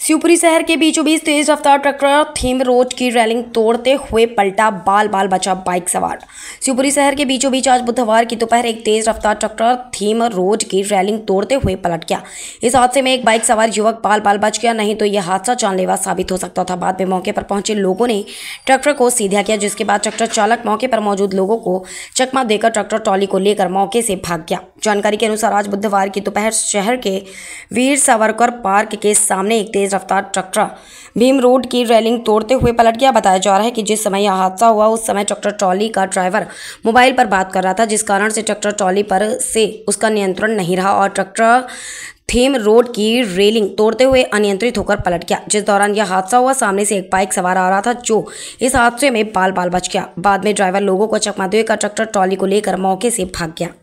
शिवपुरी शहर के बीचों बीच तेज रफ्तार ट्रैक्टर थीम रोड की रैलिंग तोड़ते हुए पलटा बाल बाल बचा बाइक सवार शिवपुरी शहर के बीचों बीच आज बुधवार की दोपहर एक तेज रफ्तार ट्रैक्टर थीम रोड की रैलिंग तोड़ते हुए पलट गया इस हादसे में एक बाइक सवार युवक बाल बाल बच गया नहीं तो यह हादसा जानलेवा साबित हो सकता था बाद में मौके पर पहुंचे लोगों ने ट्रैक्टर को सीधा किया जिसके बाद ट्रैक्टर चालक मौके पर मौजूद लोगों को चकमा देकर ट्रैक्टर ट्रॉली को लेकर मौके से भाग गया जानकारी के अनुसार आज बुधवार की दोपहर शहर के वीर सावरकर पार्क के सामने एक तेज रफ्तार ट्रक ट्रैक्टर भीम रोड की रेलिंग तोड़ते हुए पलट गया बताया जा रहा है कि जिस समय यह हादसा हुआ उस समय ट्रैक्टर ट्रॉली का ड्राइवर मोबाइल पर बात कर रहा था जिस कारण से ट्रैक्टर ट्रॉली पर से उसका नियंत्रण नहीं रहा और ट्रैक्टर थीम रोड की रेलिंग तोड़ते हुए अनियंत्रित होकर पलट गया जिस दौरान यह हादसा हुआ सामने से एक बाइक सवार आ रहा था जो इस हादसे में बाल बाल बच गया बाद में ड्राइवर लोगों को चकमा देकर ट्रैक्टर ट्रॉली को लेकर मौके से भाग गया